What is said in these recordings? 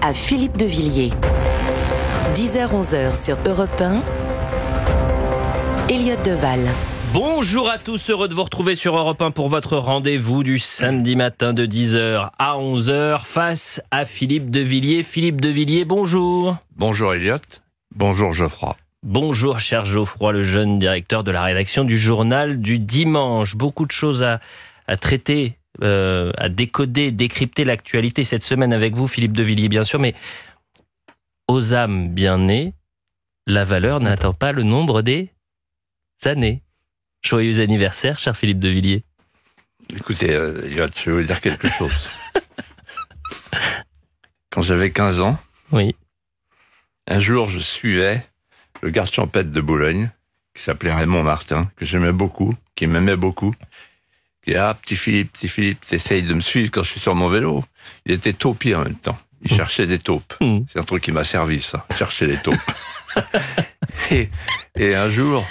à Philippe de Villiers. 10h-11h sur Europe 1. Elliot Deval. Bonjour à tous, heureux de vous retrouver sur Europe 1 pour votre rendez-vous du samedi matin de 10h à 11h face à Philippe de Villiers. Philippe de Villiers, bonjour. Bonjour Elliot, bonjour Geoffroy. Bonjour cher Geoffroy, le jeune directeur de la rédaction du journal du dimanche. Beaucoup de choses à, à traiter euh, à décoder, décrypter l'actualité cette semaine avec vous, Philippe Devilliers, bien sûr, mais aux âmes bien nées, la valeur n'attend pas le nombre des années. Joyeux anniversaire, cher Philippe Devilliers. Écoutez, euh, je vais dire quelque chose. Quand j'avais 15 ans, oui. un jour, je suivais le garçon pète de Boulogne, qui s'appelait Raymond Martin, que j'aimais beaucoup, qui m'aimait beaucoup, dit Ah, petit Philippe, petit Philippe, t'essayes de me suivre quand je suis sur mon vélo. Il était taupier en même temps. Il hmm. cherchait des taupes. Hmm. C'est un truc qui m'a servi, ça, chercher les taupes. et, un jour,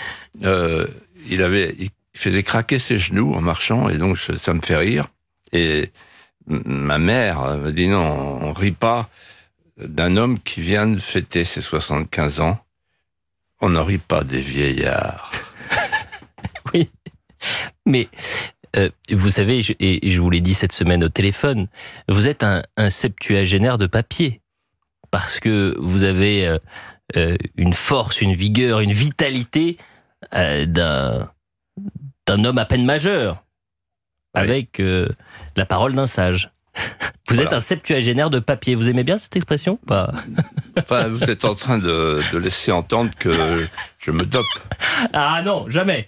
euh, il avait, il faisait craquer ses genoux en marchant, et donc ça me fait rire. Et ma mère me dit non, on rit pas d'un homme qui vient de fêter ses 75 ans. On ne rit pas des vieillards. oui, mais euh, vous savez, et je vous l'ai dit cette semaine au téléphone, vous êtes un, septuagénaire de papier parce que vous avez euh, euh, une force, une vigueur, une vitalité d'un d'un homme à peine majeur, avec la parole d'un sage. Vous êtes un septuagénaire de papier. Vous aimez bien cette expression Pas. Enfin, vous êtes en train de laisser entendre que je me dope. Ah non, jamais.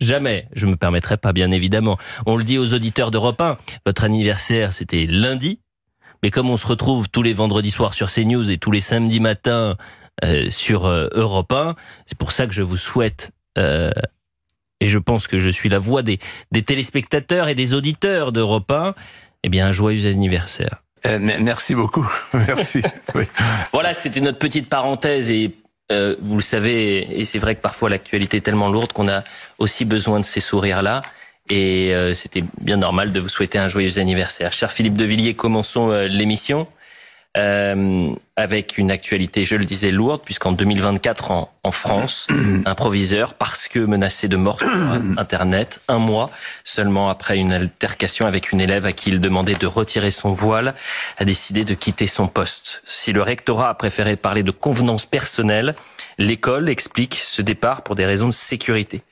Jamais. Je ne me permettrai pas, bien évidemment. On le dit aux auditeurs d'Europe 1. Votre anniversaire, c'était lundi. Mais comme on se retrouve tous les vendredis soirs sur CNews et tous les samedis matins euh, sur euh, Europe 1, c'est pour ça que je vous souhaite euh, et je pense que je suis la voix des, téléspectateurs et des auditeurs d'Europe 1, eh bien, un joyeux anniversaire. merci beaucoup. merci. Voilà, c'était notre petite parenthèse et euh, vous le savez, et c'est vrai que parfois l'actualité est tellement lourde qu'on a aussi besoin de ces sourires-là. Et euh, c'était bien normal de vous souhaiter un joyeux anniversaire. Cher Philippe De Devilliers, commençons euh, l'émission. Euh, avec une actualité, je le disais, lourde, puisqu'en 2024, en, en, France, un proviseur, parce que menacé de mort sur Internet, un mois seulement après une altercation avec une élève à qui il demandait de retirer son voile, a décidé de quitter son poste. Si le rectorat a préféré parler de convenance personnelle, L'école explique ce départ pour des raisons de sécurité.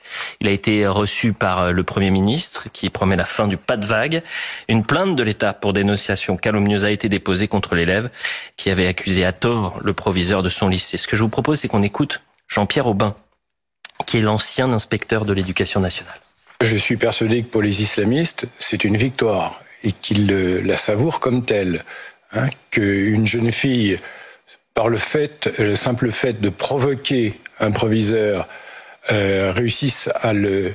Il a été reçu par euh, le Premier ministre qui promet la fin du pas de vague. Une plainte de l'État pour dénonciation calomnieuse a été déposée contre l'élève qui avait accusé à tort le proviseur de son lycée. Ce que je vous propose, c'est qu'on écoute Jean-Pierre Aubin, qui est l'ancien inspecteur de l'éducation nationale. Je suis persuadé que pour les islamistes, c'est une victoire et qu'ils euh, la savourent comme telle. Hein, Qu'une jeune fille par le fait, le simple fait de provoquer un proviseur, euh, réussissent à le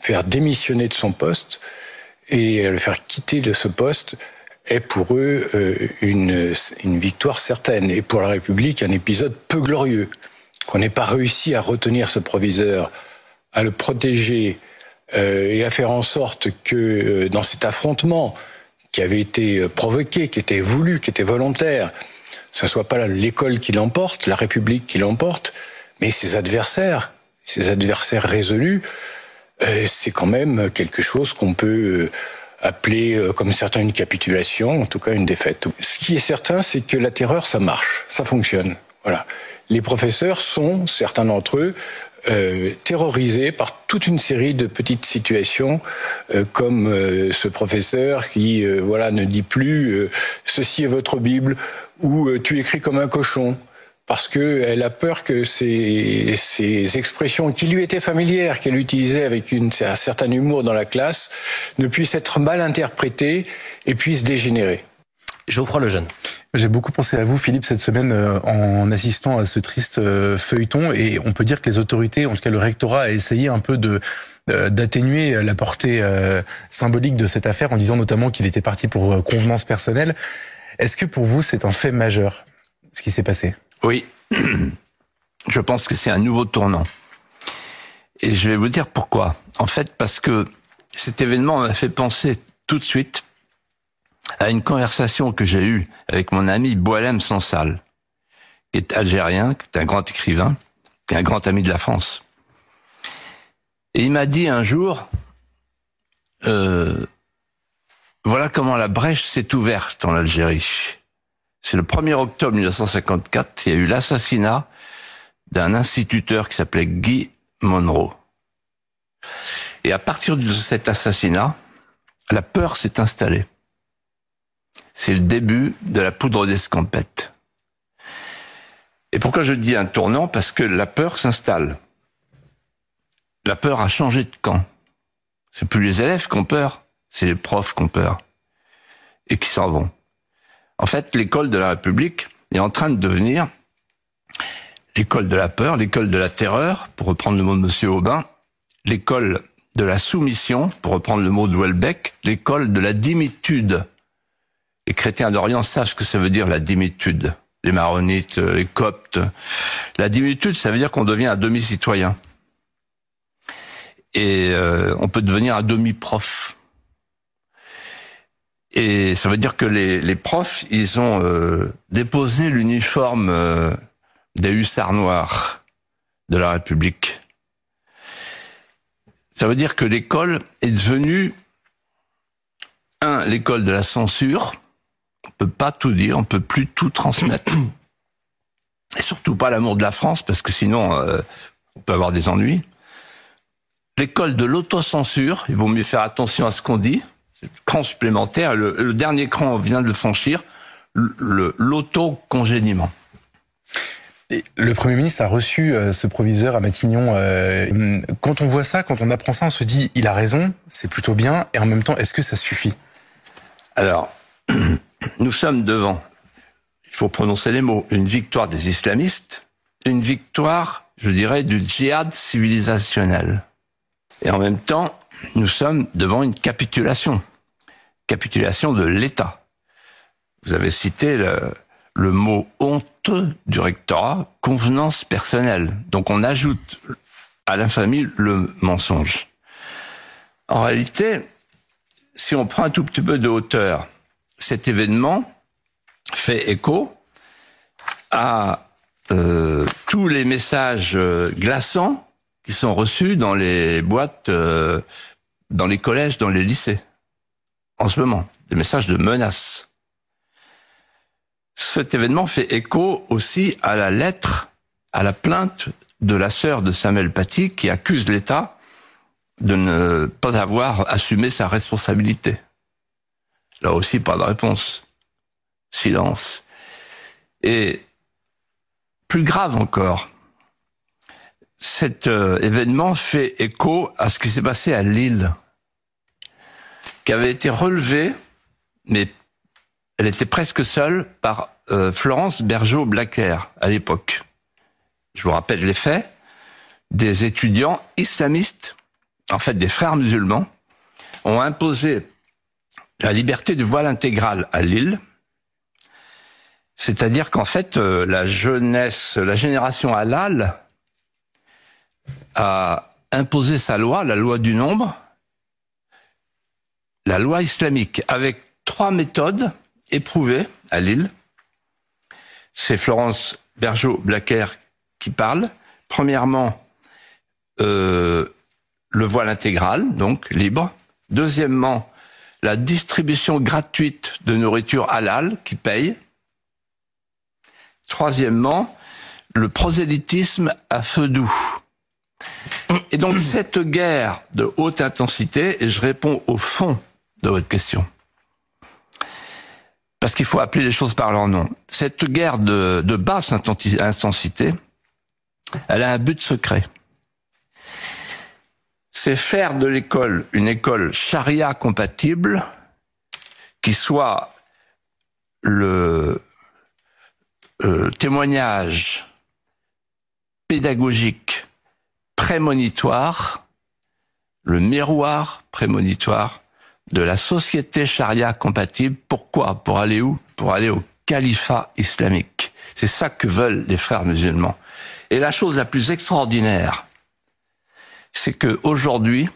faire démissionner de son poste et à le faire quitter de ce poste est pour eux euh, une, victoire certaine et pour la République un épisode peu glorieux. Qu'on n'ait pas réussi à retenir ce proviseur, à le protéger euh, et à faire en sorte que dans cet affrontement qui avait été provoqué, qui était voulu, qui était volontaire, ce ne soit pas l'école qui l'emporte, la République qui l'emporte, mais ses adversaires, ses adversaires résolus, euh, c'est quand même quelque chose qu'on peut euh, appeler, euh, comme certains, une capitulation, en tout cas une défaite. Ce qui est certain, c'est que la terreur, ça marche, ça fonctionne. Voilà. Les professeurs sont, certains d'entre eux, terrorisés par toute une série de petites situations, comme ce professeur qui voilà ne dit plus ceci est votre Bible ou euh, tu écris comme un cochon parce qu'elle a peur que ces, ces, expressions qui lui étaient familières, qu'elle utilisait avec un certain humour dans la classe, ne puissent être mal interprétées et puissent dégénérer. Geoffroy Lejeune. J'ai beaucoup pensé à vous, Philippe, cette semaine euh, en assistant à ce triste euh, feuilleton. Et on peut dire que les autorités, en tout cas le rectorat, a essayé un peu de d'atténuer la portée symbolique de cette affaire en disant notamment qu'il était parti pour convenance personnelle. Est-ce que pour vous, c'est un fait majeur, ce qui s'est passé Oui. Je pense que c'est un nouveau tournant. Et je vais vous dire pourquoi. En fait, parce que cet événement m'a fait penser tout de suite à une conversation que j'ai eue avec mon ami Boalem Sansal, qui est algérien, qui est un grand écrivain, qui est un grand ami de la France. Et il m'a dit un jour, euh, voilà comment la brèche s'est ouverte en Algérie. C'est le 1er octobre 1954, il y a eu l'assassinat d'un instituteur qui s'appelait Guy Monroe. Et à partir de cet assassinat, la peur s'est installée. C'est le début de la poudre d'escampette. Et pourquoi je dis un tournant Parce que la peur s'installe. La peur a changé de camp. C'est plus les élèves qui ont peur, c'est les profs qu'on peur et qui s'en vont. En fait, l'école de la République est en train de devenir l'école de la peur, l'école de la terreur, pour reprendre le mot de Monsieur Aubin, l'école de la soumission, pour reprendre le mot de Welbeck, l'école de la dimitude. Les chrétiens d'Orient savent ce que ça veut dire la dimitude. Les maronites, euh, les coptes. La dimitude, ça veut dire qu'on devient un demi-citoyen. Et euh, on peut devenir un demi-prof. Et ça veut dire que les, profs, ils ont euh, déposé l'uniforme euh, des hussards noirs de la République. Ça veut dire que l'école est devenue, un, l'école de la censure. On peut pas tout dire, on peut plus tout transmettre. Et surtout pas l'amour de la France, parce que sinon, euh, on peut avoir des ennuis. L'école de l'autocensure, il vaut mieux faire attention à ce qu'on dit, cran supplémentaire, le, le, dernier cran vient de le franchir, l'autocongéniement. Le Premier ministre a reçu euh, ce proviseur à Matignon. Euh, quand on voit ça, quand on apprend ça, on se dit il a raison, c'est plutôt bien, et en même temps, est-ce que ça suffit Alors, nous sommes devant, il faut prononcer les mots, une victoire des islamistes, une victoire, je dirais, du djihad civilisationnel. Et en même temps, nous sommes devant une capitulation capitulation de l'État. Vous avez cité le, mot honte du rectorat, convenance personnelle. Donc on ajoute à l'infamie le mensonge. En réalité, si on prend un tout petit peu de hauteur, cet événement fait écho à euh, tous les messages euh, glaçants qui sont reçus dans les boîtes, euh, dans les collèges, dans les lycées en ce moment, des messages de menace. Cet événement fait écho aussi à la lettre, à la plainte de la sœur de Samuel Paty qui accuse l'État de ne pas avoir assumé sa responsabilité. Là aussi, pas de réponse. Silence. Et plus grave encore, cet euh, événement fait écho à ce qui s'est passé à Lille avait été relevée, mais elle était presque seule, par euh, Florence Bergeau-Blacker à l'époque. Je vous rappelle les faits des étudiants islamistes, en fait des frères musulmans, ont imposé la liberté du voile intégral à Lille. C'est-à-dire qu'en fait, euh, la jeunesse, la génération halal a imposé sa loi, la loi du nombre, la loi islamique avec trois méthodes éprouvées à Lille. C'est Florence Bergeau-Blaquer qui parle. Premièrement, euh, le voile intégral, donc libre. Deuxièmement, la distribution gratuite de nourriture halal qui paye. Troisièmement, le prosélytisme à feu doux. Et donc cette guerre de haute intensité, et je réponds au fond de votre question. Parce qu'il faut appeler les choses par leur nom. Cette guerre de, basse intensité, elle a un but secret. C'est faire de l'école une école charia compatible qui soit le euh, témoignage pédagogique prémonitoire, le miroir prémonitoire de la société charia compatible. Pourquoi Pour aller où Pour aller au califat islamique. C'est ça que veulent les frères musulmans. Et la chose la plus extraordinaire, c'est que aujourd'hui,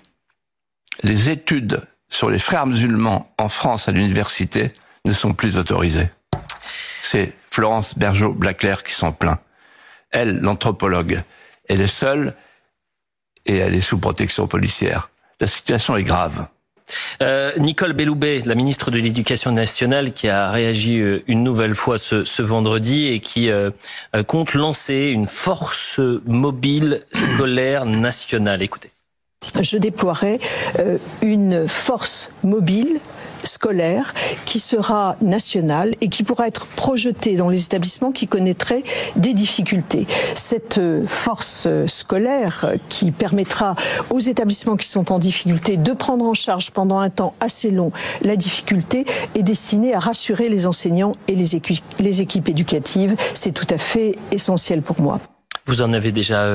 les études sur les frères musulmans en France à l'université ne sont plus autorisées. C'est Florence Bergeau-Blaclair qui s'en plaint. Elle, l'anthropologue, elle est seule et elle est sous protection policière. La situation est grave. Euh, Nicole Belloubet, la ministre de l'Éducation nationale, qui a réagi euh, une nouvelle fois ce, vendredi et qui euh, compte lancer une force mobile scolaire nationale. Écoutez je déploierai euh, une force mobile scolaire qui sera nationale et qui pourra être projetée dans les établissements qui connaîtraient des difficultés. Cette euh, force euh, scolaire qui permettra aux établissements qui sont en difficulté de prendre en charge pendant un temps assez long la difficulté est destinée à rassurer les enseignants et les équipes, les équipes éducatives. C'est tout à fait essentiel pour moi. Vous en avez déjà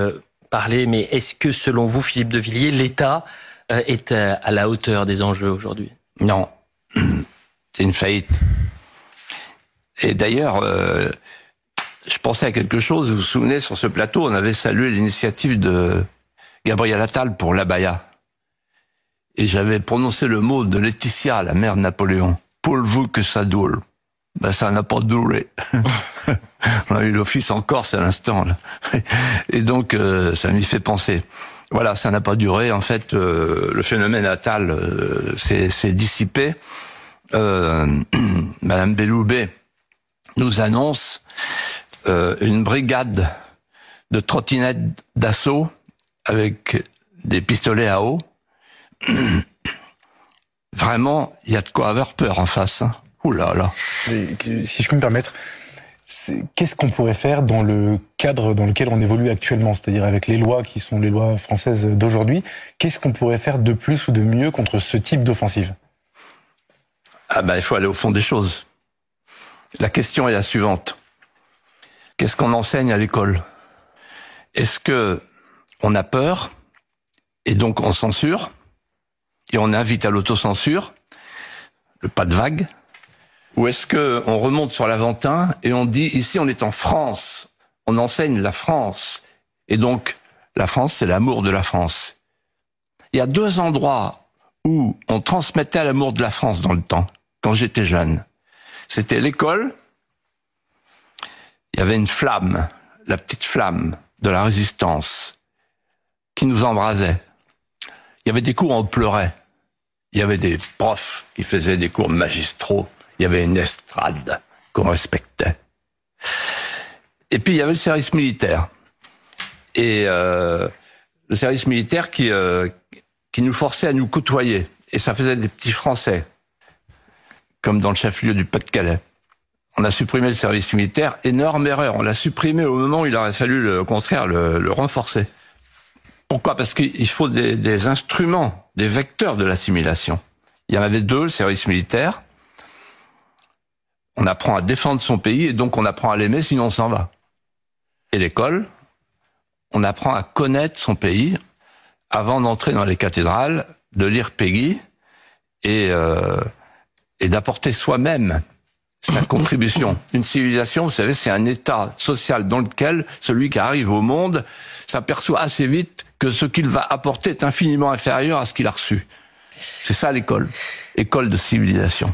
parler, mais est-ce que selon vous, Philippe de Villiers, l'État euh, est euh, à la hauteur des enjeux aujourd'hui Non. C'est une faillite. Et d'ailleurs, euh, je pensais à quelque chose. Vous vous souvenez, sur ce plateau, on avait salué l'initiative de Gabriel Attal pour l'Abaya. Et j'avais prononcé le mot de Laetitia, la mère de Napoléon. Paul vous que ça doule. Ben, ça n'a pas duré. On a eu l'office en Corse à l'instant. Et donc, euh, ça m'y fait penser. Voilà, ça n'a pas duré. En fait, euh, le phénomène natal euh, s'est dissipé. Madame Belloubet nous annonce une brigade de trottinettes d'assaut avec des pistolets à eau. Vraiment, il y a de quoi avoir peur en face. Hein. Ouh là là. Si je peux me permettre, qu'est-ce qu'on pourrait faire dans le cadre dans lequel on évolue actuellement, c'est-à-dire avec les lois qui sont les lois françaises d'aujourd'hui, qu'est-ce qu'on pourrait faire de plus ou de mieux contre ce type d'offensive Ah ben, il faut aller au fond des choses. La question est la suivante. Qu'est-ce qu'on enseigne à l'école Est-ce que on a peur et donc on censure et on invite à l'autocensure, le pas de vague, ou est-ce qu'on remonte sur l'Aventin et on dit ici on est en France, on enseigne la France et donc la France c'est l'amour de la France. Il y a deux endroits où on transmettait l'amour de la France dans le temps quand j'étais jeune. C'était l'école. Il y avait une flamme, la petite flamme de la résistance qui nous embrasait. Il y avait des cours où on pleurait. Il y avait des profs qui faisaient des cours magistraux il y avait une estrade qu'on respectait. Et puis il y avait le service militaire. Et euh, le service militaire qui, euh, qui nous forçait à nous côtoyer. Et ça faisait des petits Français, comme dans le chef-lieu du Pas-de-Calais. On a supprimé le service militaire, énorme erreur. On l'a supprimé au moment où il aurait fallu, le, au contraire, le, renforcer. Pourquoi Parce qu'il faut des, des, instruments, des vecteurs de l'assimilation. Il y en avait deux, le service militaire, on apprend à défendre son pays et donc on apprend à l'aimer, sinon on s'en va. Et l'école, on apprend à connaître son pays avant d'entrer dans les cathédrales, de lire Peggy et, euh, et d'apporter soi-même sa contribution. Une civilisation, vous savez, c'est un état social dans lequel celui qui arrive au monde s'aperçoit assez vite que ce qu'il va apporter est infiniment inférieur à ce qu'il a reçu. C'est ça l'école, école de civilisation.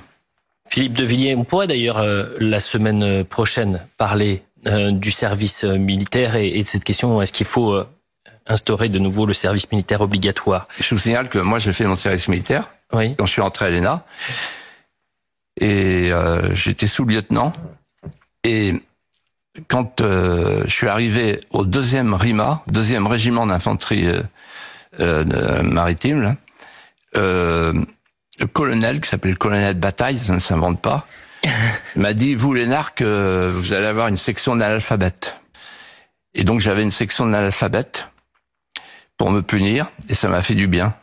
Philippe de Villiers, on pourrait d'ailleurs euh, la semaine euh, prochaine parler euh, du service militaire et, de cette question, est-ce qu'il faut instaurer de nouveau le service militaire obligatoire Je vous signale que moi j'ai fait mon service militaire oui. quand je suis entré à l'ENA et j'étais sous-lieutenant et quand je suis arrivé au deuxième RIMA, deuxième régiment d'infanterie maritime, là, le colonel, qui s'appelle le colonel de bataille, ça ne s'invente pas, m'a dit, vous les narcs, vous allez avoir une section l'alphabet." Et donc j'avais une section de l'alphabet pour me punir, et ça m'a fait du bien.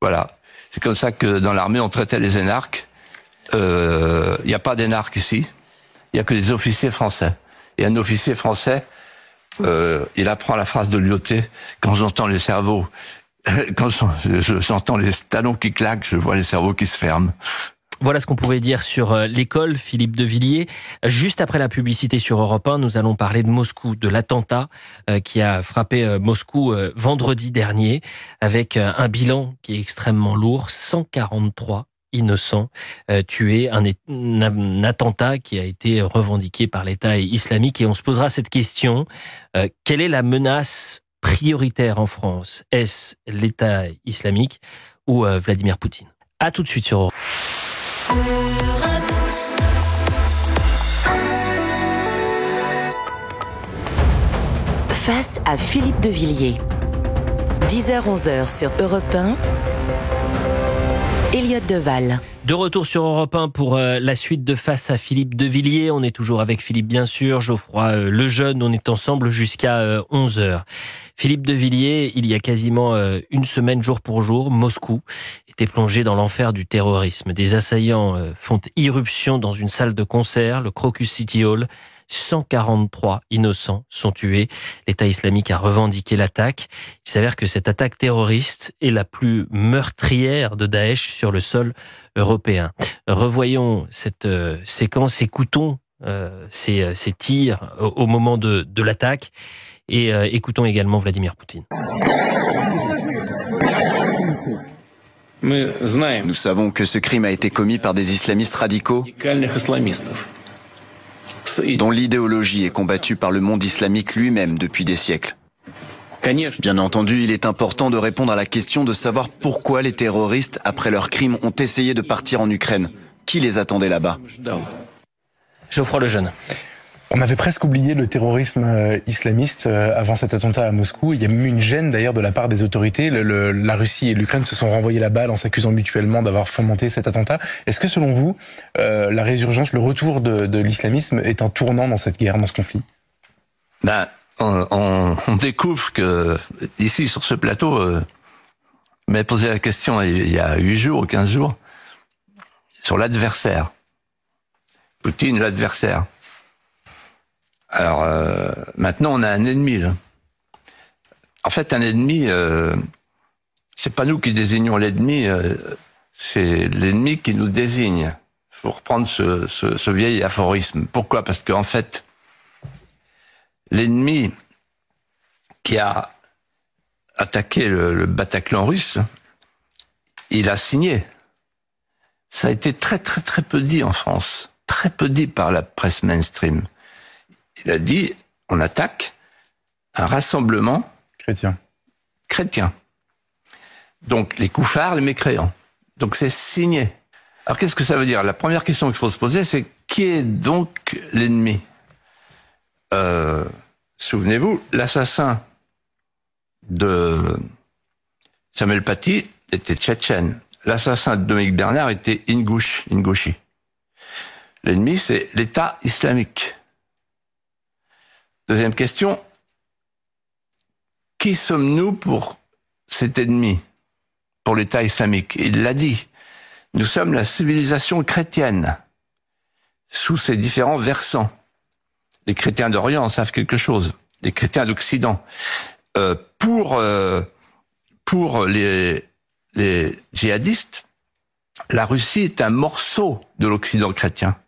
Voilà. C'est comme ça que dans l'armée, on traitait les énarques. Il euh, n'y a pas d'énarques ici, il n'y a que des officiers français. Et un officier français, euh, il apprend la phrase de Lyoté, quand j'entends les cerveaux quand j'entends les talons qui claquent, je vois les cerveaux qui se ferment. Voilà ce qu'on pouvait dire sur euh, l'école, Philippe Devilliers. Juste après la publicité sur Europe 1, nous allons parler de Moscou, de l'attentat euh, qui a frappé euh, Moscou vendredi dernier, avec un bilan qui est extrêmement lourd, 143 innocents tués, un, un attentat qui a été revendiqué par l'État islamique. Et on se posera cette question, quelle est la menace prioritaire en France Est-ce l'État islamique ou euh, Vladimir Poutine A tout de suite sur Europe. Face à Philippe de Villiers. 10h-11h sur Europe 1 Elliot Deval. De retour sur Europe 1 pour euh, la suite de face à Philippe Devilliers. On est toujours avec Philippe, bien sûr, Geoffroy euh, Lejeune. On est ensemble jusqu'à 11h. Euh, Philippe Devilliers, il y a quasiment une semaine, jour pour jour, Moscou était plongé dans l'enfer du terrorisme. Des assaillants font irruption dans une salle de concert, le Crocus City Hall. 143 innocents sont tués. L'État islamique a revendiqué l'attaque. Il s'avère que cette attaque terroriste est la plus meurtrière de Daesh sur le sol européen. Revoyons cette euh, séquence, écoutons euh, euh, ces, tirs au, moment de, l'attaque et écoutons également Vladimir Poutine. Nous savons que ce crime a été commis par des islamistes radicaux dont l'idéologie est combattue par le monde islamique lui-même depuis des siècles. Bien entendu, il est important de répondre à la question de savoir pourquoi les terroristes, après leurs crimes, ont essayé de partir en Ukraine. Qui les attendait là-bas Geoffroy Lejeune. On avait presque oublié le terrorisme euh, islamiste euh, avant cet attentat à Moscou. Il y a même une gêne d'ailleurs de la part des autorités. la Russie et l'Ukraine se sont renvoyés la balle en s'accusant mutuellement d'avoir fomenté cet attentat. Est-ce que selon vous, euh, la résurgence, le retour de, l'islamisme est un tournant dans cette guerre, dans ce conflit ben, on, découvre que ici sur ce plateau, euh, m'a posé la question il y a 8 jours ou 15 jours sur l'adversaire. Poutine, l'adversaire. Alors euh, maintenant, on a un ennemi. En fait, un ennemi, euh, c'est pas nous qui désignons l'ennemi, euh, c'est l'ennemi qui nous désigne. Il faut reprendre ce, vieil aphorisme. Pourquoi Parce qu'en fait, l'ennemi qui a attaqué le Bataclan russe, il a signé. Ça a été très très très peu dit en France, très peu dit par la presse mainstream il a dit on attaque un rassemblement chrétien. chrétien. Donc les couffards, les mécréants. Donc c'est signé. Alors qu'est-ce que ça veut dire La première question qu'il faut se poser, c'est qui est donc l'ennemi euh, Souvenez-vous, l'assassin de Samuel Paty était tchétchène. L'assassin de Dominique Bernard était ingouche, ingouchi. L'ennemi, c'est l'État islamique. Deuxième question, qui sommes-nous pour cet ennemi, pour l'État islamique Il l'a dit, nous sommes la civilisation chrétienne, sous ses différents versants. Les chrétiens d'Orient savent quelque chose, les chrétiens d'Occident. Euh, pour euh, pour les, les djihadistes, la Russie est un morceau de l'Occident chrétien.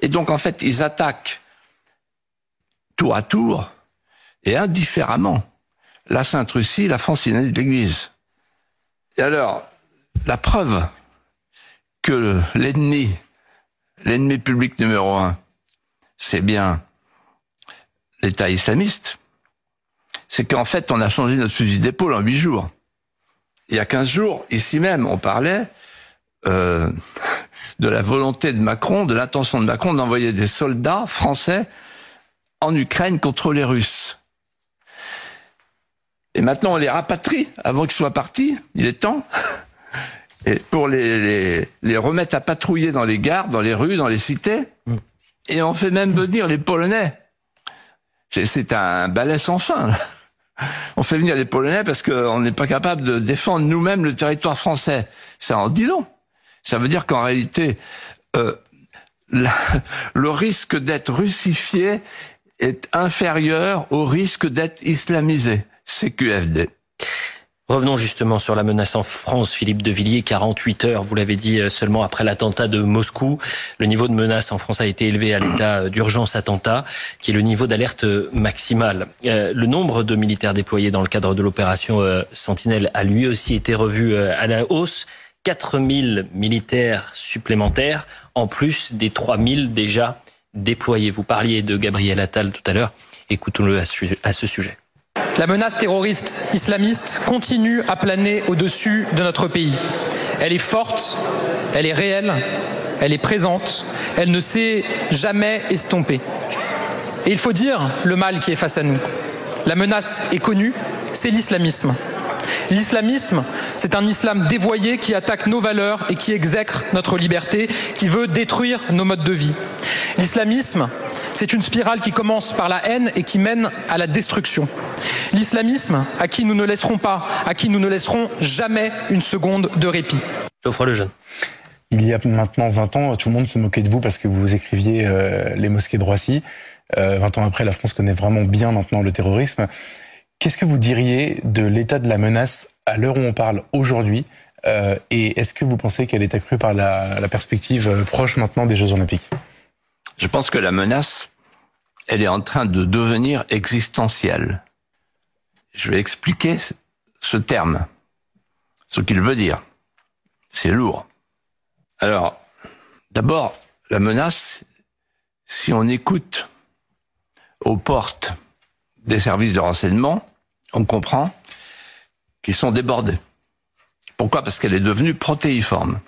Et donc en fait, ils attaquent tour à tour et indifféremment la Sainte-Russie, la France de l'Église. Et alors, la preuve que l'ennemi, l'ennemi public numéro un, c'est bien l'État islamiste, c'est qu'en fait, on a changé notre fusil d'épaule en huit jours. Il y a quinze jours, ici même, on parlait euh, de la volonté de Macron, de l'intention de Macron d'envoyer des soldats français en Ukraine contre les Russes. Et maintenant, on les rapatrie avant qu'ils soient partis. Il est temps. pour les, remettre à patrouiller dans les gares, dans les rues, dans les cités. Et on fait même venir les Polonais. C'est un balai sans fin. On fait venir les Polonais parce qu'on n'est pas capable de défendre nous-mêmes le territoire français. Ça en dit long. Ça veut dire qu'en réalité, euh, le risque d'être russifié est inférieur au risque d'être islamisé, c'est QFD. Revenons justement sur la menace en France, Philippe de Villiers, 48 heures, vous l'avez dit euh, seulement après l'attentat de Moscou. Le niveau de menace en France a été élevé à l'état euh, d'urgence attentat, qui est le niveau d'alerte euh, maximal. Le nombre de militaires déployés dans le cadre de l'opération Sentinelle a lui aussi été revu à la hausse. 4000 militaires supplémentaires, en plus des 3000 déjà déployez Vous parliez de Gabriel Attal tout à l'heure. Écoutons-le à ce sujet. La menace terroriste islamiste continue à planer au-dessus de notre pays. Elle est forte, elle est réelle, elle est présente, elle ne s'est jamais estompée. Et il faut dire le mal qui est face à nous. La menace est connue, c'est l'islamisme. L'islamisme, c'est un islam dévoyé qui attaque nos valeurs et qui exècre notre liberté, qui veut détruire nos modes de vie. L'islamisme, c'est une spirale qui commence par la haine et qui mène à la destruction. L'islamisme, à qui nous ne laisserons pas, à qui nous ne laisserons jamais une seconde de répit. Geoffroy Lejeune. Il y a maintenant 20 ans, tout le monde se moquait de vous parce que vous écriviez euh, Les mosquées de Roissy. 20 euh, ans après, la France connaît vraiment bien maintenant le terrorisme. Qu'est-ce que vous diriez de l'état de la menace à l'heure où on parle aujourd'hui euh, Et est-ce que vous pensez qu'elle est accrue par la perspective proche maintenant des Jeux Olympiques je pense que la menace, elle est en train de devenir existentielle. Je vais expliquer ce terme, ce qu'il veut dire. C'est lourd. Alors, d'abord, la menace, si on écoute aux portes des services de renseignement, on comprend qu'ils sont débordés. Pourquoi Parce qu'elle est devenue protéiforme.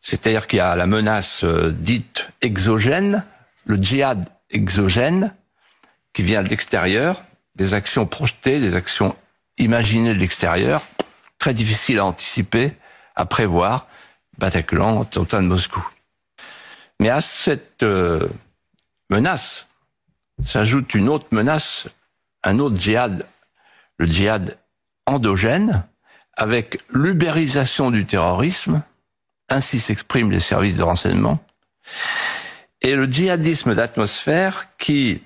C'est-à-dire qu'il y a la menace euh, dite exogène, le djihad exogène qui vient de l'extérieur, des actions projetées, des actions imaginées de l'extérieur, très difficiles à anticiper, à prévoir, Bataclan, Totin de Moscou. Mais à cette euh, menace s'ajoute une autre menace, un autre djihad, le djihad endogène, avec l'ubérisation du terrorisme, ainsi s'expriment les services de renseignement, et le djihadisme d'atmosphère qui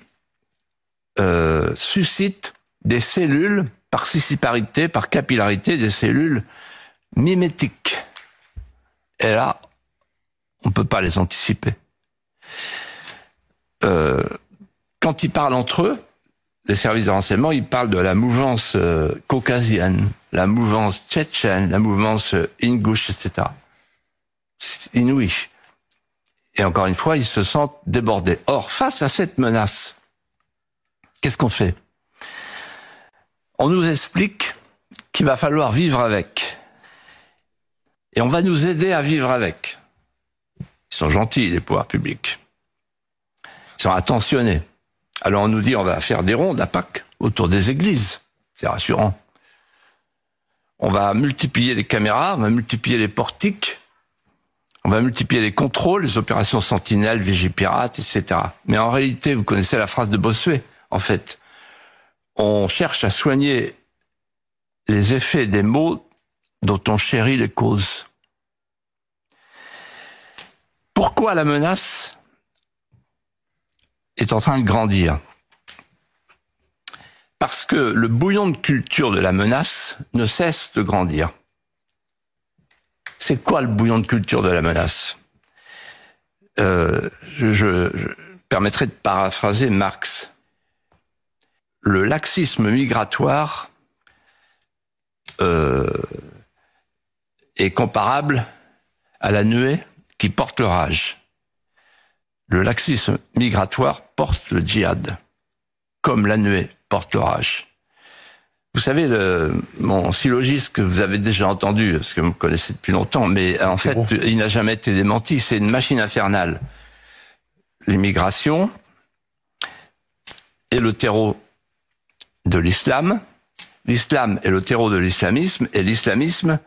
euh, suscite des cellules, par sissiparité, par capillarité, des cellules mimétiques. Et là, on ne peut pas les anticiper. Euh, quand ils parlent entre eux, les services de renseignement, ils parlent de la mouvance euh, caucasienne, la mouvance tchétchène, la mouvance ingouche, etc. Inouï. Et encore une fois, ils se sentent débordés. Or, face à cette menace, qu'est-ce qu'on fait On nous explique qu'il va falloir vivre avec. Et on va nous aider à vivre avec. Ils sont gentils, les pouvoirs publics. Ils sont attentionnés. Alors on nous dit on va faire des rondes à Pâques autour des églises. C'est rassurant. On va multiplier les caméras, on va multiplier les portiques. On va multiplier les contrôles, les opérations sentinelles, vigipirates, etc. Mais en réalité, vous connaissez la phrase de Bossuet, en fait. On cherche à soigner les effets des maux dont on chérit les causes. Pourquoi la menace est en train de grandir Parce que le bouillon de culture de la menace ne cesse de grandir. C'est quoi le bouillon de culture de la menace euh, je, je, permettrai de paraphraser Marx. Le laxisme migratoire euh, est comparable à la nuée qui porte le rage. Le laxisme migratoire porte le djihad, comme la nuée porte l'orage. Vous savez, mon syllogisme que vous avez déjà entendu, parce que vous me connaissez depuis longtemps, mais en fait, il n'a jamais été démenti, c'est une machine infernale. L'immigration est le terreau de l'islam, l'islam est le terreau de l'islamisme, et l'islamisme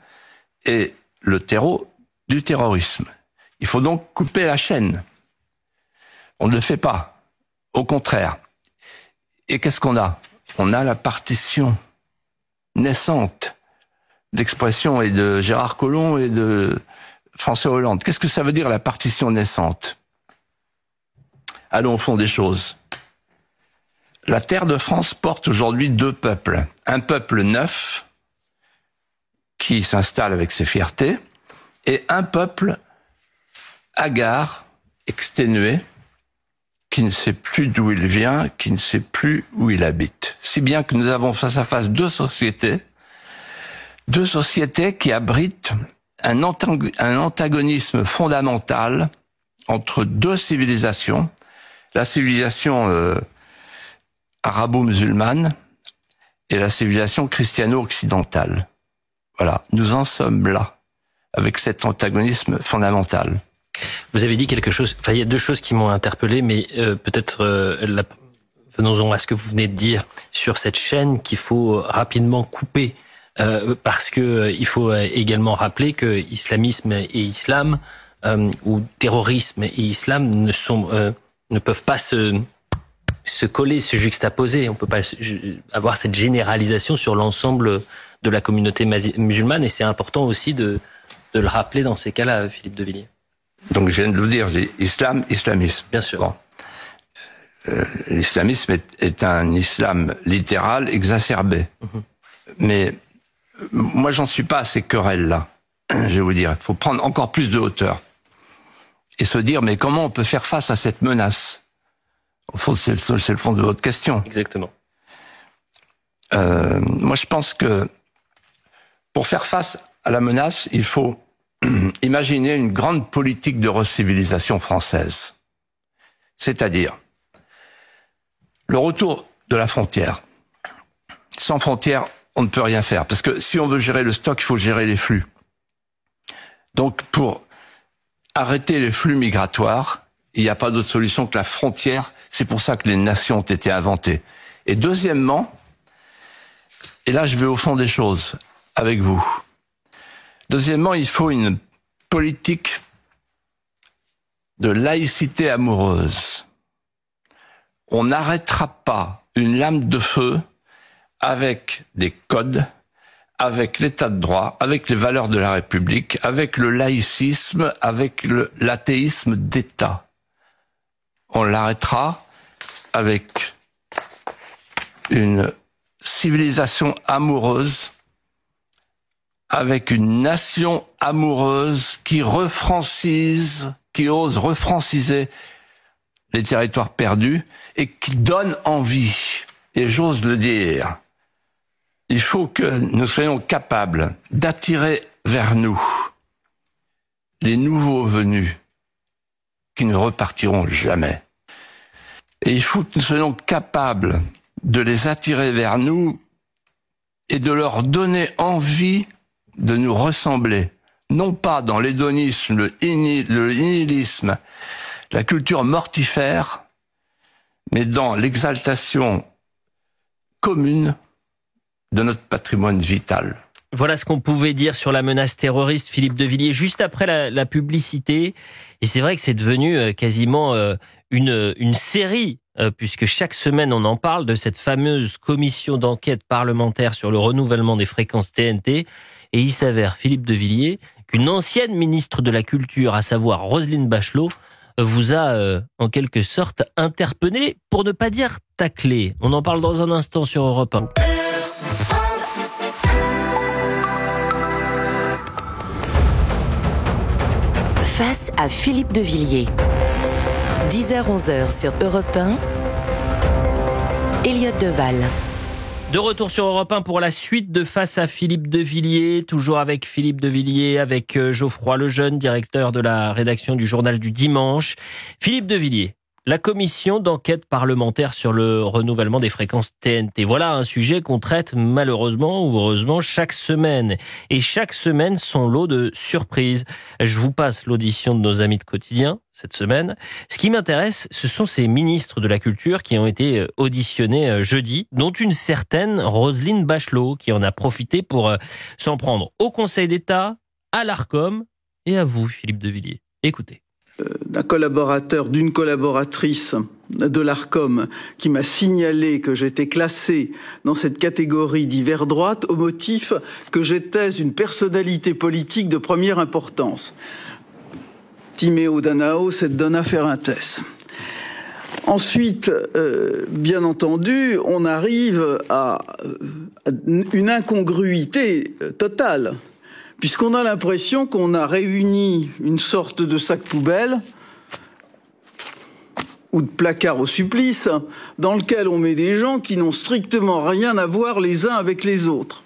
est le terreau du terrorisme. Il faut donc couper la chaîne. On ne le fait pas. Au contraire. Et qu'est-ce qu'on a On a la partition naissante d'expression et de Gérard Collomb et de François Hollande. Qu'est-ce que ça veut dire la partition naissante Allons au fond des choses. La terre de France porte aujourd'hui deux peuples. Un peuple neuf qui s'installe avec ses fiertés et un peuple hagard, exténué, qui ne sait plus d'où il vient, qui ne sait plus où il habite. Si bien que nous avons face à face deux sociétés, deux sociétés qui abritent un, antagonisme fondamental entre deux civilisations, la civilisation euh, arabo-musulmane et la civilisation christiano-occidentale. Voilà, nous en sommes là, avec cet antagonisme fondamental. Vous avez dit quelque chose, enfin il y a deux choses qui m'ont interpellé, mais euh, peut-être euh, venons-en à ce que vous venez de dire sur cette chaîne qu'il faut rapidement couper. Euh, parce que il faut également rappeler que islamisme et islam ou terrorisme et islam ne sont ne peuvent pas se se coller, se juxtaposer. On peut pas avoir cette généralisation sur l'ensemble de la communauté musulmane et c'est important aussi de, de le rappeler dans ces cas-là, Philippe de Villiers. Donc je viens de vous dire, j'ai islam, islamisme. Bien sûr. Euh, l'islamisme est, un islam littéral exacerbé. Mhm. Mais euh, moi, j'en suis pas à ces querelles-là. je vais vous dire, il faut prendre encore plus de hauteur et se dire, mais comment on peut faire face à cette menace Au fond, c'est le, fond de votre question. Exactement. Euh, moi, je pense que pour faire face à la menace, il faut Imaginez une grande politique de recivilisation française. C'est-à-dire le retour de la frontière. Sans frontière, on ne peut rien faire. Parce que si on veut gérer le stock, il faut gérer les flux. Donc pour arrêter les flux migratoires, il n'y a pas d'autre solution que la frontière. C'est pour ça que les nations ont été inventées. Et deuxièmement, et là je vais au fond des choses avec vous, Deuxièmement, il faut une politique de laïcité amoureuse. On n'arrêtera pas une lame de feu avec des codes, avec l'état de droit, avec les valeurs de la République, avec le laïcisme, avec l'athéisme d'État. On l'arrêtera avec une civilisation amoureuse avec une nation amoureuse qui refrancise, qui ose refranciser les territoires perdus et qui donne envie. Et j'ose le dire, il faut que nous soyons capables d'attirer vers nous les nouveaux venus qui ne repartiront jamais. Et il faut que nous soyons capables de les attirer vers nous et de leur donner envie de nous ressembler, non pas dans l'hédonisme, le, nihilisme, la culture mortifère, mais dans l'exaltation commune de notre patrimoine vital. Voilà ce qu'on pouvait dire sur la menace terroriste, Philippe de Villiers, juste après la, publicité. Et c'est vrai que c'est devenu euh, quasiment euh, une série, euh, puisque chaque semaine on en parle de cette fameuse commission d'enquête parlementaire sur le renouvellement des fréquences TNT. Et il s'avère, Philippe de Villiers, qu'une ancienne ministre de la Culture, à savoir Roselyne Bachelot, vous a euh, en quelque sorte interpellé, pour ne pas dire taclé. On en parle dans un instant sur Europe 1. Face à Philippe de Villiers. 10h-11h sur Europe 1. Elliott Deval. De retour sur Europe 1 pour la suite de face à Philippe Devilliers, toujours avec Philippe Devilliers, avec euh, Geoffroy Lejeune, directeur de la rédaction du journal du dimanche. Philippe Devilliers, la commission d'enquête parlementaire sur le renouvellement des fréquences TNT. Voilà un sujet qu'on traite malheureusement ou heureusement chaque semaine. Et chaque semaine, son lot de surprises. Je vous passe l'audition de nos amis de quotidien cette semaine. Ce qui m'intéresse, ce sont ces ministres de la Culture qui ont été euh, auditionnés euh, jeudi, dont une certaine Roselyne Bachelot, qui en a profité pour euh, s'en prendre au Conseil d'État, à l'ARCOM et à vous, Philippe Devilliers. Écoutez. Euh, d'un collaborateur, d'une collaboratrice de l'ARCOM qui m'a signalé que j'étais classé dans cette catégorie d'hiver droite au motif que j'étais une personnalité politique de première importance. Timéo Danao, cette Donna Ferrantes. Ensuite, euh, bien entendu, on arrive à euh, une incongruité totale puisqu'on a l'impression qu'on a réuni une sorte de sac poubelle ou de placard au supplice, dans lequel on met des gens qui n'ont strictement rien à voir les uns avec les autres.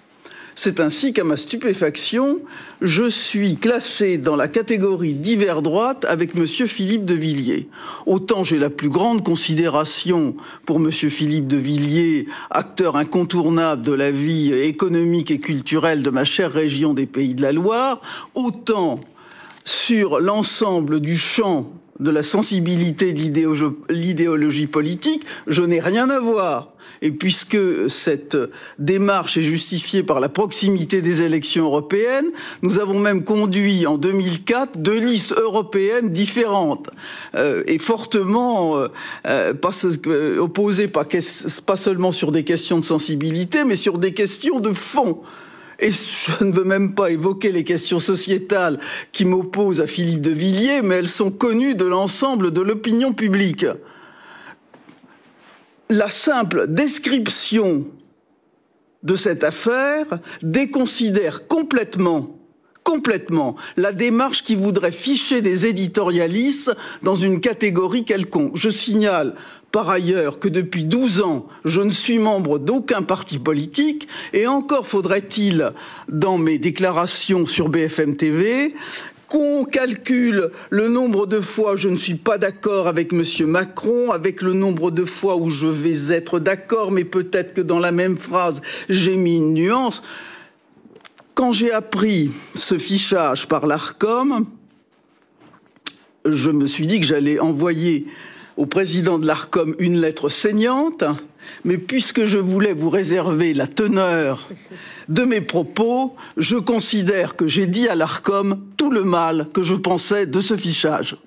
C'est ainsi qu'à ma stupéfaction, je suis classé dans la catégorie d'hiver droite avec Monsieur Philippe de Villiers. Autant j'ai la plus grande considération pour Monsieur Philippe de Villiers, acteur incontournable de la vie économique et culturelle de ma chère région des Pays de la Loire, autant sur l'ensemble du champ de la sensibilité de l'idéologie politique, je n'ai rien à voir. Et puisque cette démarche est justifiée par la proximité des élections européennes, nous avons même conduit en 2004 deux listes européennes différentes euh, et fortement euh, euh, opposées, pas seulement sur des questions de sensibilité, mais sur des questions de fond. Et je ne veux même pas évoquer les questions sociétales qui m'opposent à Philippe de Villiers, mais elles sont connues de l'ensemble de l'opinion publique la simple description de cette affaire déconsidère complètement complètement la démarche qui voudrait ficher des éditorialistes dans une catégorie quelconque. Je signale par ailleurs que depuis 12 ans, je ne suis membre d'aucun parti politique et encore faudrait-il, dans mes déclarations sur BFM TV, qu'on calcule le nombre de fois où je ne suis pas d'accord avec M. Macron, avec le nombre de fois où je vais être d'accord, mais peut-être que dans la même phrase, j'ai mis une nuance. Quand j'ai appris ce fichage par l'ARCOM, je me suis dit que j'allais envoyer au président de l'ARCOM une lettre saignante mais puisque je voulais vous réserver la teneur de mes propos, je considère que j'ai dit à l'ARCOM tout le mal que je pensais de ce fichage.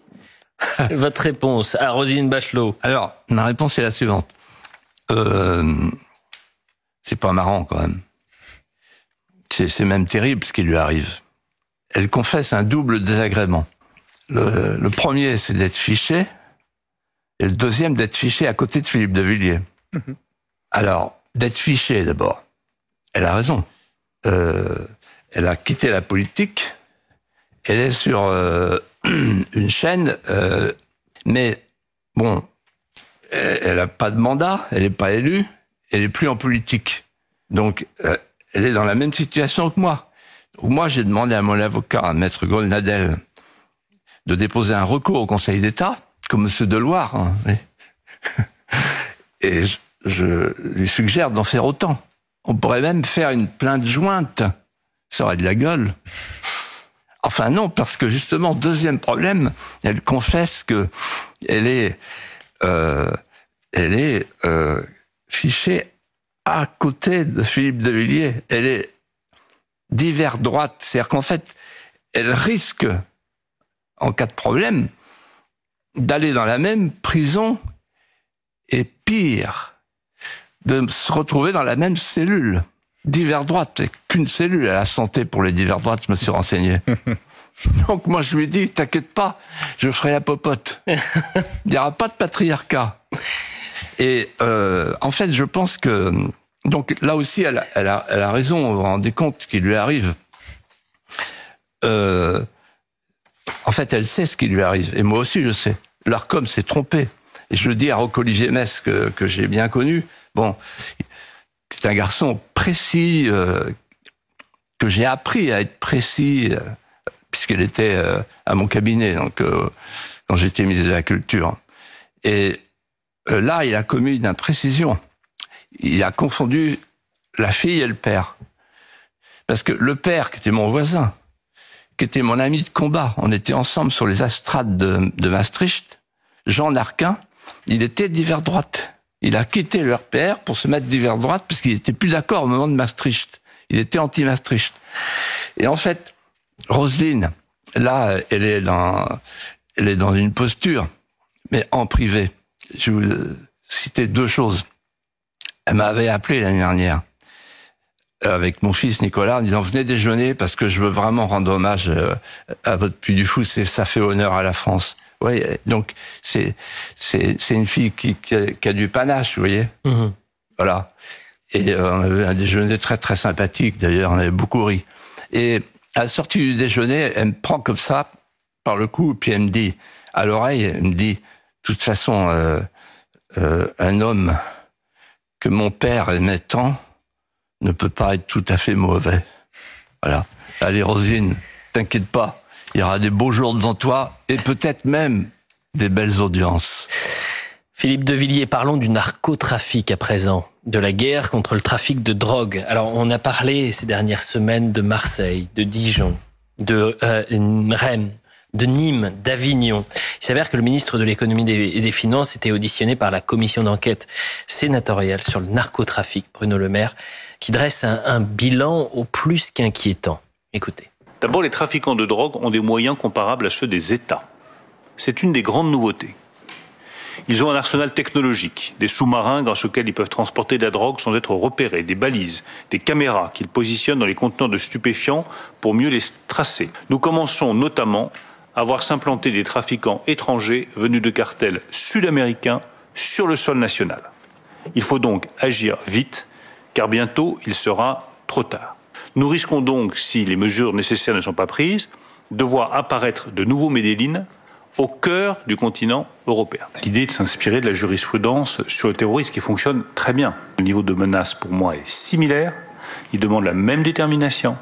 Votre réponse à Rosine Bachelot. Alors, ma réponse est la suivante. Euh, c'est pas marrant quand même. C'est même terrible ce qui lui arrive. Elle confesse un double désagrément. Le, le premier, c'est d'être fiché, et le deuxième, d'être fiché à côté de Philippe de Villiers. Mhm. Alors, d'être fichée d'abord, elle a raison. Euh, elle a quitté la politique, elle est sur euh, une chaîne, euh, mais bon, elle n'a pas de mandat, elle n'est pas élue, elle n'est plus en politique. Donc, elle est dans la même situation que moi. moi, j'ai demandé à mon avocat, à maître Golnadel, de déposer un recours au Conseil d'État, comme M. Deloire. Hein, et je, lui suggère d'en faire autant. On pourrait même faire une plainte jointe. Ça aurait de la gueule. Enfin non, parce que justement, deuxième problème, elle confesse que elle est, euh, elle est euh, fichée à côté de Philippe de Villiers. Elle est divers droite, c'est-à-dire qu'en fait, elle risque, en cas de problème, d'aller dans la même prison de se retrouver dans la même cellule. Divers droite, qu'une cellule à la santé pour les divers droites, je me suis renseigné. Donc moi je lui dis, t'inquiète pas, je ferai la popote. Il n'y aura pas de patriarcat. Et euh, en fait, je pense que... Donc là aussi, elle, a, raison, vous vous rendez compte ce qui lui arrive. Euh, en fait, elle sait ce qui lui arrive, et moi aussi je sais. L'ARCOM s'est trompé. Et je le dis à Roccoli Gémès, que, que j'ai bien connu. Bon, c'est un garçon précis, euh, que j'ai appris à être précis, euh, puisqu'il était euh, à mon cabinet, donc, quand j'étais ministre de la Culture. Et là, il a commis une imprécision. Il a confondu la fille et le père. Parce que le père, qui était mon voisin, qui était mon ami de combat, on était ensemble sur les astrades de, de Maastricht, Jean Narquin il était divers droite. Il a quitté leur père pour se mettre divers droite parce qu'il n'était plus d'accord au moment de Maastricht. Il était anti-Maastricht. Et en fait, Roselyne, là, elle est dans, elle est dans une posture, mais en privé. Je vais vous citer deux choses. Elle m'avait appelé l'année dernière euh, avec mon fils Nicolas en disant venez déjeuner parce que je veux vraiment rendre hommage euh, à votre puits du Fou, ça fait honneur à la France donc c'est une fille qui, a, du panache, vous voyez. Mhm. Voilà. Et euh, on avait un déjeuner très très sympathique d'ailleurs, on avait beaucoup ri. Et à la sortie du déjeuner, elle me prend comme ça par le cou, puis elle me dit à l'oreille, elle me dit, de toute façon, euh, euh, un homme que mon père aimait tant ne peut pas être tout à fait mauvais. Voilà. Allez, Rosine, t'inquiète pas. Il y aura des beaux jours devant toi et peut-être même des belles audiences. Philippe Devilliers, parlons du narcotrafic à présent, de la guerre contre le trafic de drogue. Alors, on a parlé ces dernières semaines de Marseille, de Dijon, de euh, Rennes, de Nîmes, d'Avignon. Il s'avère que le ministre de l'économie et des finances était auditionné par la commission d'enquête sénatoriale sur le narcotrafic, Bruno Le Maire, qui dresse un bilan au plus qu'inquiétant. Écoutez. D'abord, les trafiquants de drogue ont des moyens comparables à ceux des États. C'est une des grandes nouveautés. Ils ont un arsenal technologique, des sous-marins dans lesquels ils peuvent transporter de la drogue sans être repérés, des balises, des caméras qu'ils positionnent dans les contenants de stupéfiants pour mieux les tracer. Nous commençons notamment à voir s'implanter des trafiquants étrangers venus de cartels sud-américains sur le sol national. Il faut donc agir vite, car bientôt il sera trop tard. Nous risquons donc, si les mesures nécessaires ne sont pas prises, de voir apparaître de nouveaux Médellines au cœur du continent européen. L'idée de s'inspirer de la jurisprudence sur le terrorisme qui fonctionne très bien. Le niveau de menace, pour moi, est similaire. Il demande la même détermination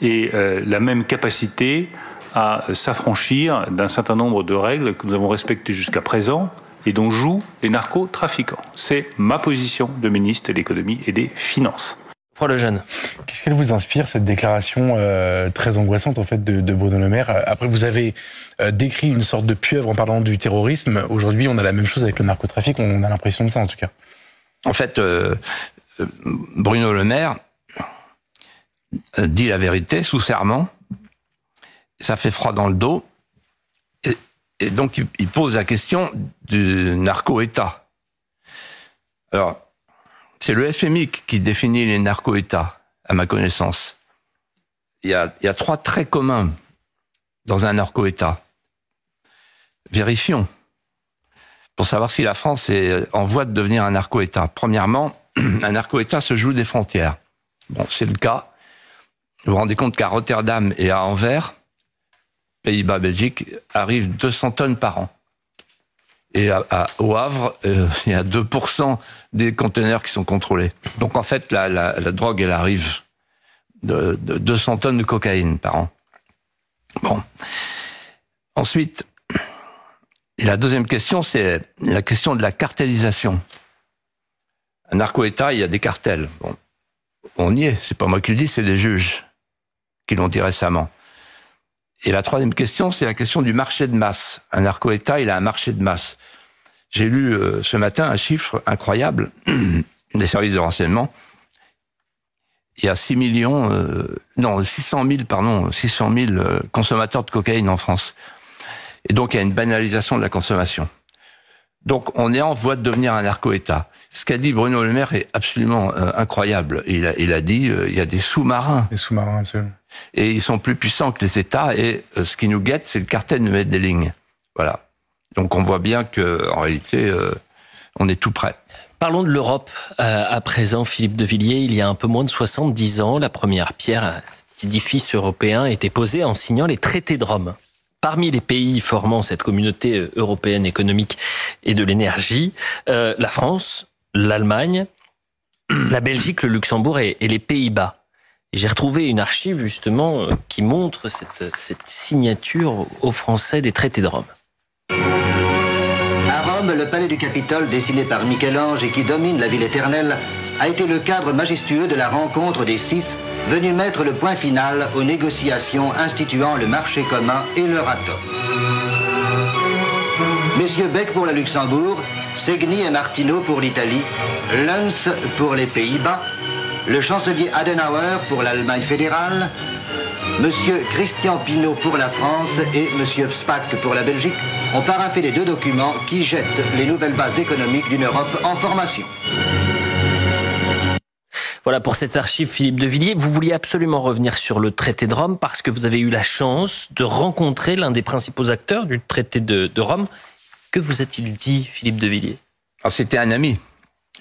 et euh, la même capacité à s'affranchir d'un certain nombre de règles que nous avons respectées jusqu'à présent et dont jouent les narcotrafiquants. C'est ma position de ministre de l'économie et des finances pour le jeune. Qu'est-ce qu'elle vous inspire, cette déclaration euh, très angoissante en fait de, Bruno Le Maire euh, Après, vous avez euh, décrit une sorte de pieuvre en parlant du terrorisme. Aujourd'hui, on a la même chose avec le narcotrafic, on a l'impression de ça en tout cas. En fait, Bruno Le Maire dit la vérité sous serment, ça fait froid dans le dos, et, donc il, il pose la question du narco-État. Alors, c'est le FMI qui définit les narco-États, à ma connaissance. Il y, a, trois traits communs dans un narco-État. Vérifions pour savoir si la France est en voie de devenir un narco-État. Premièrement, un narco-État se joue des frontières. Bon, c'est le cas. Vous vous rendez compte qu'à Rotterdam et à Anvers, Pays-Bas, Belgique, arrivent 200 tonnes par an et à, au Havre, euh, il y a 2% des conteneurs qui sont contrôlés. Donc en fait, la, la, la drogue, elle arrive de, 200 tonnes de cocaïne par an. Bon. Ensuite, et la deuxième question, c'est la question de la cartélisation. Un narco-État, il y a des cartels. Bon, on y est, c'est pas moi qui le dis, c'est les juges qui l'ont dit récemment. Et la troisième question, c'est la question du marché de masse. Un narco-État, il a un marché de masse. J'ai lu euh, ce matin un chiffre incroyable des services de renseignement. Il y a 6 millions, euh, non, 600 000, pardon, 600 euh, consommateurs de cocaïne en France. Et donc, il y a une banalisation de la consommation. Donc, on est en voie de devenir un narco-État. Ce qu'a dit Bruno Le Maire est absolument incroyable. Il a, il a dit, il y a des sous-marins. Des sous-marins, absolument et ils sont plus puissants que les États, et euh, ce qui nous guette, c'est le cartel de Medellin. Voilà. Donc on voit bien que réalité, euh, on est tout près. Parlons de l'Europe. Euh, à présent, Philippe de Villiers, il y a un peu moins de 70 ans, la première pierre à cet édifice européen était posée en signant les traités de Rome. Parmi les pays formant cette communauté européenne économique et de l'énergie, la France, l'Allemagne, la Belgique, le Luxembourg et les Pays-Bas j'ai retrouvé une archive justement euh, qui montre cette, signature aux Français des traités de Rome. À Rome, le palais du Capitole, dessiné par Michel-Ange et qui domine la ville éternelle, a été le cadre majestueux de la rencontre des six, venus mettre le point final aux négociations instituant le marché commun et le râteau. Messieurs Beck pour le Luxembourg, Segni et Martino pour l'Italie, Luns pour les Pays-Bas, le chancelier Adenauer pour l'Allemagne fédérale, M. Christian Pinault pour la France et M. Spack pour la Belgique ont paraphé les deux documents qui jettent les nouvelles bases économiques d'une Europe en formation. Voilà pour cette archive, Philippe de Villiers. Vous vouliez absolument revenir sur le traité de Rome parce que vous avez eu la chance de rencontrer l'un des principaux acteurs du traité de, de Rome. Que vous a-t-il dit, Philippe de Villiers ah, C'était un ami.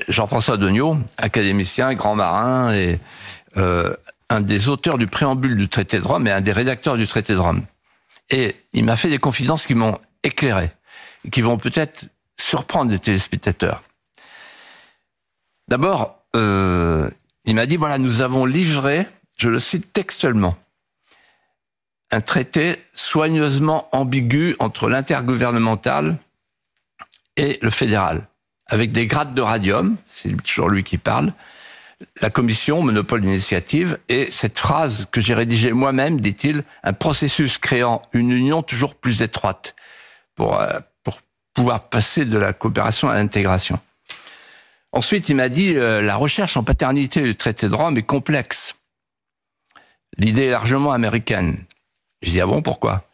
Jean-François Degnaud, académicien, grand marin et euh, un des auteurs du préambule du traité de Rome et un des rédacteurs du traité de Rome. Et il m'a fait des confidences qui m'ont éclairé, qui vont peut-être surprendre les téléspectateurs. D'abord, euh, il m'a dit, voilà, nous avons livré, je le cite textuellement, un traité soigneusement ambigu entre l'intergouvernemental et le fédéral avec des grades de radium, c'est toujours lui qui parle, la commission monopole d'initiative et cette phrase que j'ai rédigée moi-même, dit-il, un processus créant une union toujours plus étroite pour, euh, pour pouvoir passer de la coopération à l'intégration. Ensuite, il m'a dit, euh, la recherche en paternité du traité de Rome est complexe. L'idée est largement américaine. Je dis, ah bon, pourquoi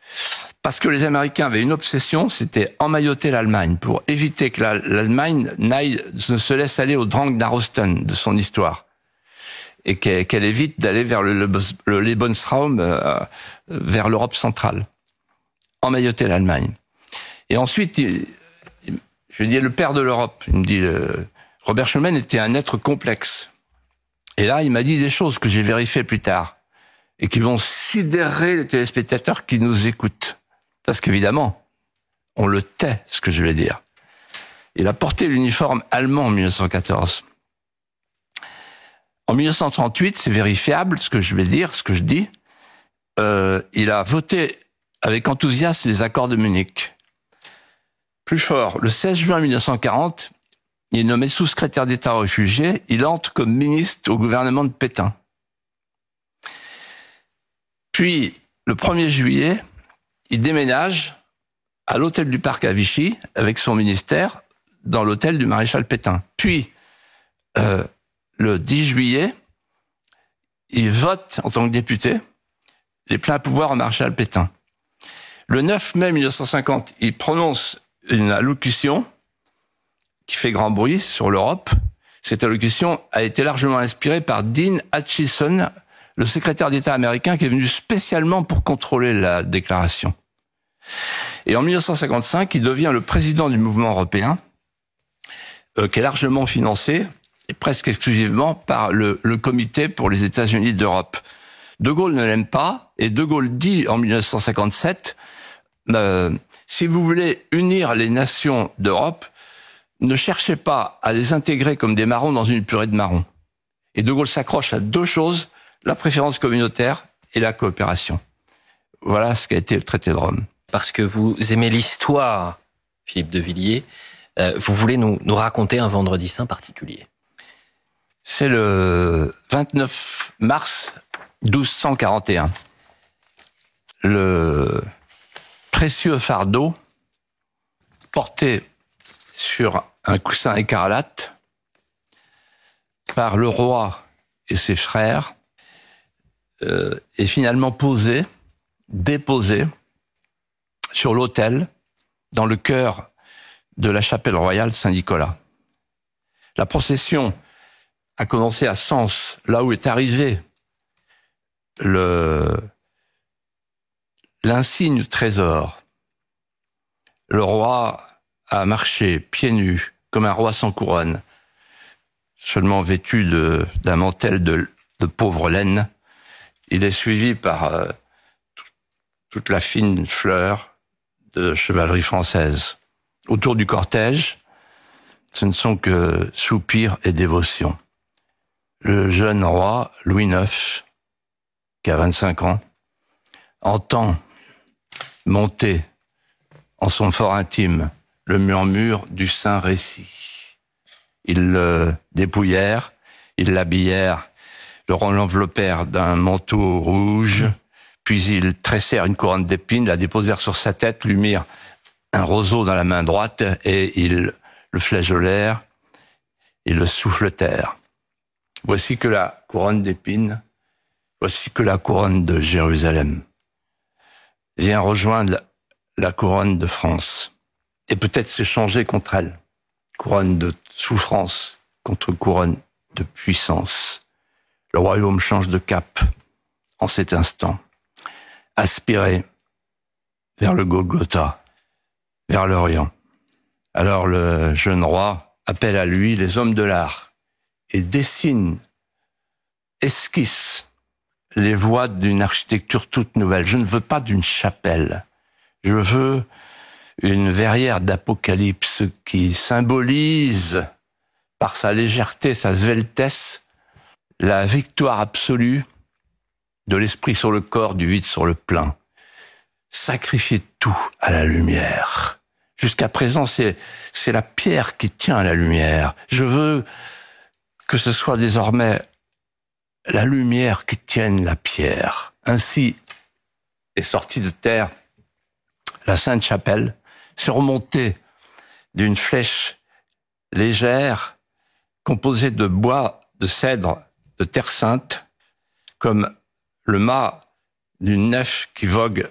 parce que les Américains avaient une obsession, c'était emmailloter l'Allemagne pour éviter que l'Allemagne ne se laisse aller au drang d'Arosten de son histoire et qu'elle évite d'aller vers le, Lebensraum, euh, euh, vers l'Europe centrale, emmailloter l'Allemagne. Et ensuite, je dis le père de l'Europe. Il me dit euh, Robert Schuman était un être complexe. Et là, il m'a dit des choses que j'ai vérifiées plus tard et qui vont sidérer les téléspectateurs qui nous écoutent. Parce qu'évidemment, on le tait, ce que je vais dire. Il a porté l'uniforme allemand en 1914. En 1938, c'est vérifiable ce que je vais dire, ce que je dis. Euh, il a voté avec enthousiasme les accords de Munich. Plus fort, le 16 juin 1940, il est nommé sous-secrétaire d'État aux réfugiés. Il entre comme ministre au gouvernement de Pétain. Puis, le 1er juillet, il déménage à l'hôtel du Parc à Vichy avec son ministère dans l'hôtel du maréchal Pétain. Puis, euh, le 10 juillet, il vote en tant que député les pleins pouvoirs au maréchal Pétain. Le 9 mai 1950, il prononce une allocution qui fait grand bruit sur l'Europe. Cette allocution a été largement inspirée par Dean Hutchison, le secrétaire d'État américain qui est venu spécialement pour contrôler la déclaration. Et en 1955, il devient le président du mouvement européen, euh, qui est largement financé, et presque exclusivement, par le, comité pour les États-Unis d'Europe. De Gaulle ne l'aime pas, et De Gaulle dit en 1957, euh, si vous voulez unir les nations d'Europe, ne cherchez pas à les intégrer comme des marrons dans une purée de marrons. Et De Gaulle s'accroche à deux choses, la préférence communautaire et la coopération. Voilà ce qu'a été le traité de Rome parce que vous aimez l'histoire, Philippe de Villiers, euh, vous voulez nous, raconter un vendredi saint particulier. C'est le 29 mars 1241. Le précieux fardeau porté sur un coussin écarlate par le roi et ses frères euh, est finalement posé, déposé sur l'autel, dans le cœur de la chapelle royale Saint-Nicolas. La procession a commencé à Sens, là où est arrivé l'insigne trésor. Le roi a marché pieds nus, comme un roi sans couronne, seulement vêtu d'un mantel de, pauvre laine. Il est suivi par euh, toute la fine fleur de chevalerie française. Autour du cortège, ce ne sont que soupirs et dévotions. Le jeune roi Louis IX, qui a 25 ans, entend monter en son fort intime le murmure du saint récit. Ils le dépouillèrent, ils l'habillèrent, l'enveloppèrent d'un manteau rouge, puis ils tressèrent une couronne d'épines, la déposèrent sur sa tête, lui mirent un roseau dans la main droite et ils le flageolèrent et le souffletèrent. Voici que la couronne d'épines, voici que la couronne de Jérusalem vient rejoindre la couronne de France et peut-être s'échanger contre elle. Couronne de souffrance contre couronne de puissance. Le royaume change de cap en cet instant aspirer vers le Golgotha, vers l'Orient. Alors le jeune roi appelle à lui les hommes de l'art et dessine, esquisse les voies d'une architecture toute nouvelle. Je ne veux pas d'une chapelle. Je veux une verrière d'apocalypse qui symbolise, par sa légèreté, sa sveltesse, la victoire absolue de l'esprit sur le corps, du vide sur le plein. Sacrifier tout à la lumière. Jusqu'à présent, c'est, c'est la pierre qui tient à la lumière. Je veux que ce soit désormais la lumière qui tienne la pierre. Ainsi est sortie de terre la Sainte Chapelle, surmontée d'une flèche légère composée de bois, de cèdre, de terre sainte, comme le mât d'une nef qui vogue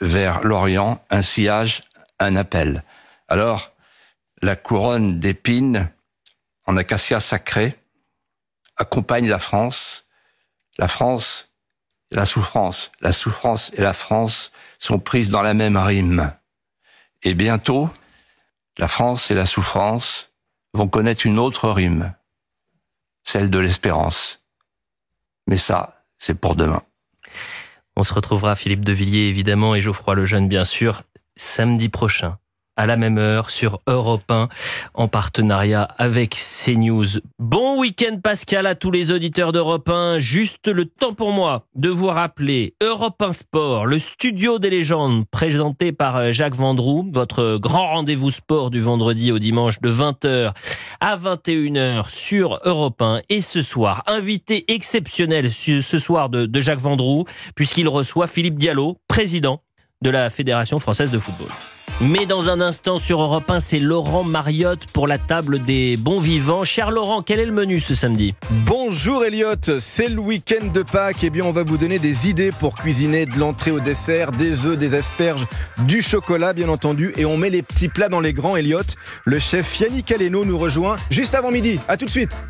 vers l'Orient, un sillage, un appel. Alors, la couronne d'épines en acacia sacré accompagne la France. La France, la souffrance, la souffrance et la France sont prises dans la même rime. Et bientôt, la France et la souffrance vont connaître une autre rime, celle de l'espérance. Mais ça, c'est pour demain. On se retrouvera Philippe Devilliers évidemment et Geoffroy Lejeune bien sûr samedi prochain à la même heure sur Europe 1 en partenariat avec CNews. Bon week-end Pascal à tous les auditeurs d'Europe 1. Juste le temps pour moi de vous rappeler Europe 1 Sport, le studio des légendes présenté par euh, Jacques Vendroux, votre grand rendez-vous sport du vendredi au dimanche de 20h à 21h sur Europe 1. Et ce soir, invité exceptionnel ce soir de, Jacques Vendroux puisqu'il reçoit Philippe Diallo, président de la Fédération française de football. Mais dans un instant sur Europe 1, c'est Laurent Mariotte pour la table des bons vivants. Cher Laurent, quel est le menu ce samedi Bonjour Elliot, c'est le week-end de Pâques. Eh bien, on va vous donner des idées pour cuisiner de l'entrée au dessert, des œufs, des asperges, du chocolat bien entendu. Et on met les petits plats dans les grands, Elliott. Le chef Yannick Aleno nous rejoint juste avant midi. À tout de suite